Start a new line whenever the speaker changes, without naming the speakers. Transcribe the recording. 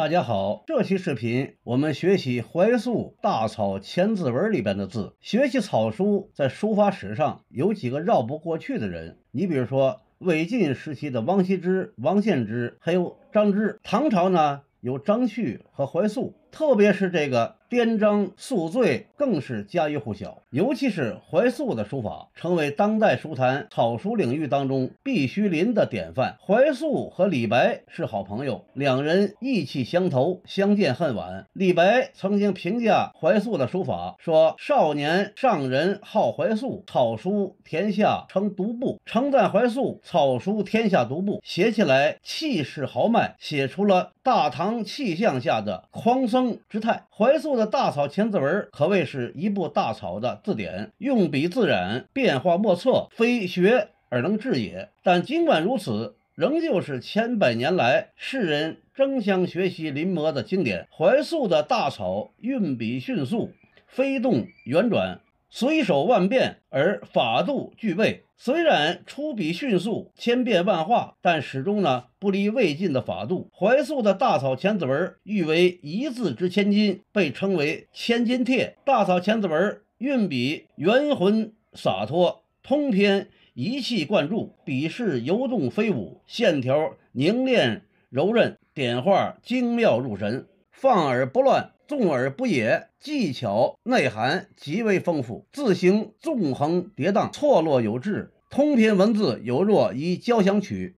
大家好，这期视频我们学习怀素《大草千字文》里边的字。学习草书在书法史上有几个绕不过去的人，你比如说魏晋时期的王羲之、王献之，还有张芝；唐朝呢有张旭和怀素。特别是这个颠张素醉更是家喻户晓，尤其是怀素的书法，成为当代书坛草书领域当中必须临的典范。怀素和李白是好朋友，两人意气相投，相见恨晚。李白曾经评价怀素的书法，说：“少年上人好怀素，草书天下称独步。”称赞怀素草书天下独步，写起来气势豪迈，写出了大唐气象下的匡松。之态。怀素的大草《千字文》可谓是一部大草的字典，用笔自然，变化莫测，非学而能至也。但尽管如此，仍旧是千百年来世人争相学习临摹的经典。怀素的大草运笔迅速，飞动圆转。随手万变而法度具备，虽然出笔迅速，千变万化，但始终呢不离魏晋的法度。怀素的大草前字文誉为一字值千金，被称为《千金帖》。大草前字文运笔圆浑洒脱，通篇一气贯注，笔势游动飞舞，线条凝练柔韧，点画精妙入神。放而不乱，纵而不野，技巧内涵极为丰富，字形纵横跌宕，错落有致，通篇文字犹若一交响曲。